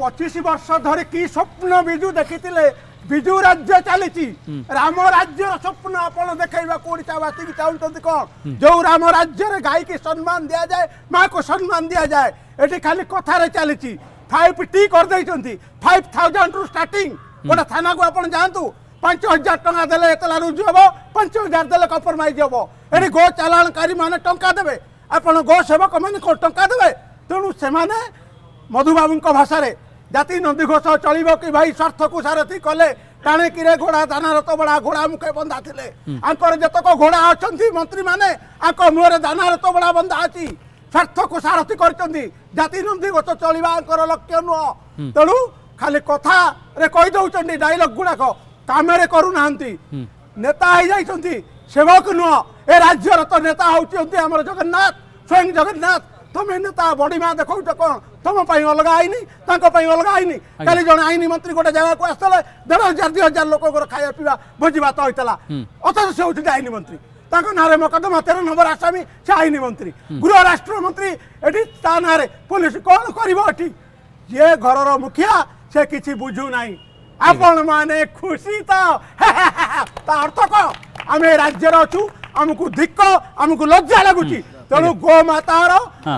পঁচিশ বর্ষ ধরে কি স্বপ্ন বিজু দেখিলে বিজু রাজ্য চালিছি রাম রাজ্যর স্বপ্ন আপনার দেখাইবা ওড়িশাবাসী চাহুচ্ছেন কম যে রাম রাজ্যের গাইকে সম্মান দিয়া যায় মাকে সম্মান দিয়া যায় এটি খালি কথার চালিছি ফাইভ টি করেছেন ফাইভ থাউজেন্ড রু স্টার্টিং গোটা থানাকে আপনার যাতে পাঁচ হাজার টঙ্কা দেলে এতলা রুজু হব পাঁচ হাজার দেলে কম্প্রোমাইজ হব এটি গো চালাণকারী মানে টঙ্কা দেবে আপনার গো সেবক মানে টঙ্কা দেবে তেমন সে ମଧୁବାବୁଙ୍କ ଭାଷାରେ ଜାତି ନନ୍ଦିଘୋଷ ଚଳିବ କି ଭାଇ ସ୍ୱାର୍ଥକୁ ସାରଥି କଲେ ଟାଣେକିରେ ଘୋଡ଼ା ଦାନାରତ ବଳା ଘୋଡ଼ା ମୁଖେ ବନ୍ଧା ଥିଲେ ଆଙ୍କର ଯେତେକ ଘୋଡ଼ା ଅଛନ୍ତି ମନ୍ତ୍ରୀମାନେ ଆଙ୍କ ମୁହଁରେ ଦାନାରତ ବଳା ବନ୍ଧା ଅଛି ସ୍ୱାର୍ଥକୁ ସାରଥି କରିଛନ୍ତି ଜାତି ନନ୍ଦିଘୋଷ ଚଳିବା ଆଙ୍କର ଲକ୍ଷ୍ୟ ନୁହଁ ତେଣୁ ଖାଲି କଥାରେ କହିଦେଉଛନ୍ତି ଡାଇଲଗ ଗୁଡ଼ାକ କାମରେ କରୁନାହାନ୍ତି ନେତା ହେଇଯାଇଛନ୍ତି ସେବକ ନୁହଁ ଏ ରାଜ୍ୟର ତ ନେତା ହେଉଛନ୍ତି ଆମର ଜଗନ୍ନାଥ ସ୍ୱୟଂ ଜଗନ୍ନାଥ ତମେ ହେଲେ ତା ବଡି ମା ଦେଖଉଛ କ'ଣ ତମ ପାଇଁ ଅଲଗା ଆଇନ ତାଙ୍କ ପାଇଁ ଅଲଗା ଆଇନ କାଲି ଜଣେ ଆଇନ ମନ୍ତ୍ରୀ ଗୋଟେ ଜାଗାକୁ ଆସିଥିଲେ ଦେଢ଼ ହଜାର ଦୁଇ ହଜାର ଲୋକଙ୍କର ଖାଇବା ପିଇବା ଭୋଜି ଭାତ ହୋଇଥିଲା ଅଥଚ ସେ ହେଉଛନ୍ତି ଆଇନ ମନ୍ତ୍ରୀ ତାଙ୍କ ନାଁରେ ମକଦ୍ଦମା ତେର ନମ୍ବର ଆସାମୀ ସେ ଆଇନ ମନ୍ତ୍ରୀ ଗୃହ ରାଷ୍ଟ୍ରମନ୍ତ୍ରୀ ଏଠି ତା ନାଁରେ ପୋଲିସ କ'ଣ କରିବ ଏଠି ଯିଏ ଘରର ମୁଖିଆ ସେ କିଛି ବୁଝୁ ନାହିଁ ଆପଣମାନେ ଖୁସି ତ ତା ଅର୍ଥ କ'ଣ ଆମେ ରାଜ୍ୟରେ ଅଛୁ आमको दिक्क आमको लज्जा लगुच तेणु गो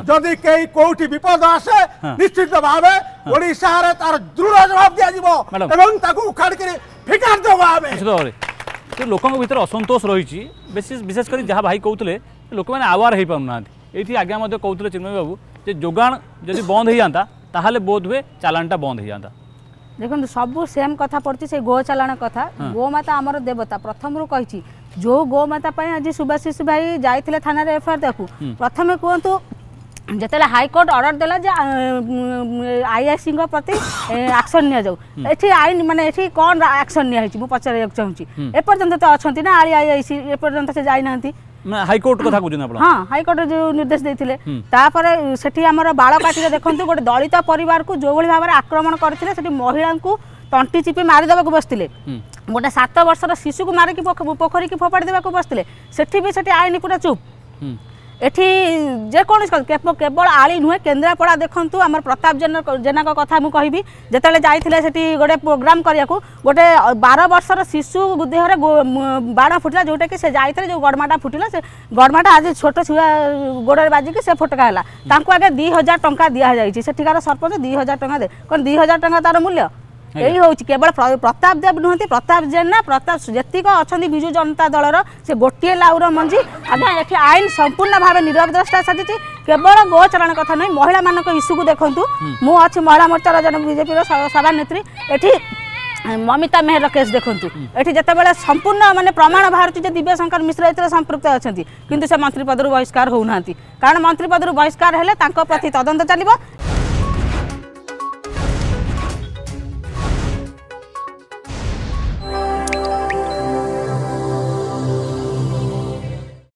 जदि कई कौटी विपद आसे निश्चित भाव तार दृढ़ जवाब दिजा उखाड़ी फिकार लोक असंतोष रही विशेषकर जहाँ भाई कहते लोक मैंने आवार हो पार ना ये आज्ञा कहते चिन्मय बाबू जोगाण जदि बंद होता बोध हुए चलाणटा बंद होता দেখুন সবু সেম কথা পড়ছে সেই গো চালাণ কথা গোমাতা আমার দেবতা প্রথমরু কইছি যে গোমাতা পাই আজ শুভাশিষ ভাই যাই থানার এফআইআর দেখু প্রথমে কুহতু যেত হাইকোর্ট অর্ডর দেলা যে আইআইসি প্রতি আকশন নিয়ে যাও এটি আইন মানে এটি কন আকশন নিয়ে হয়েছে মু পচারিবাকে চাহুছি এপর্যন্ত তো অনেক না আই আইআইসি এপর্যন্ত সে যাই না হাইকোর্ট কথা কହୁଛନ୍ତି ଆପଣ ହଁ ହାଇକୋର୍ଟ ଯୋଉ ନିର୍ଦ୍ଦେଶ ଦେଇଥିଲେ ତାପରେ ସେଠି ଆମର ବାଳ କାଟିରେ ଦେଖନ୍ତୁ ଗୋଟେ ଦଳିତ ପରିବାରକୁ ଯୋଉଭଳି ଭାବରେ ଆକ୍ରମଣ କରିଥିଲେ ସେଠି ମହିଳାଙ୍କୁ ତଣ୍ଟି ଚିପି ମାରିଦେବାକୁ ବସିଥିଲେ ଗୋଟେ ସାତ ବର୍ଷର ଶିଶୁକୁ ମାରିକି ପୋଖରୀକି ଫୋପାଡ଼ି ଦେବାକୁ ବସିଥିଲେ ସେଠି ବି ସେଠି ଆଇନ ପୁରା ଚୁପ୍ এটি যেকোন কেবল আলি নুহে কেন্দ্রাপড়া দেখুন আমার প্রতাপ জেনা জেনা কথা মু কবি যেতবে যাই সেটি গোটে প্রোগ্রাম করা গোটে বার বর্ষর শিশু দেহরে বাণ ফুটিলা যেটা কি সে যাই যে গড়মাটা ফুটিলা সে গড়মাটা আজ ছোট ছুয়া গোড়ে বাজিকি সে ফটকা হল তাঁকু আগে দুই হাজার টঙ্কা দিয়া যাই সেঠিকার সরপঞ্চ দুই হাজার টঙ্কা দে কারণ দুই হাজার টঙ্কা তার মূল্য ଏଇ ହେଉଛି କେବଳ ପ୍ରତାପ ଦେବ ନୁହନ୍ତି ପ୍ରତାପ ଜେନା ପ୍ରତାପ ଯେତିକ ଅଛନ୍ତି ବିଜୁ ଜନତା ଦଳର ସେ ଗୋଟିଏ ଲାଉର ମଞ୍ଜି ଆଜ୍ଞା ଏଠି ଆଇନ ସମ୍ପୂର୍ଣ୍ଣ ଭାବେ ନିରବ ଦ୍ରଷ୍ଟା ସାଜିଛି କେବଳ ଗୋଚାରଣ କଥା ନୁହେଁ ମହିଳାମାନଙ୍କ ଇସ୍ୟୁକୁ ଦେଖନ୍ତୁ ମୁଁ ଅଛି ମହିଳା ମୋର୍ଚ୍ଚାର ଜଣେ ବିଜେପିର ସଭାନେତ୍ରୀ ଏଠି মমিতা মেহর কেস দেখুন এটি যেতবে সম্পূর্ণ মানে প্রমাণ বাহুছি যে দিব্যশঙ্কর মিশ্র এতে সম্পৃক্ত অনেক কিন্তু সে মন্ত্রী পদর বহিষ্কার হো না কারণ মন্ত্রী পদর বহিষ্কার হলে তাঁর প্রতি তদন্ত চাল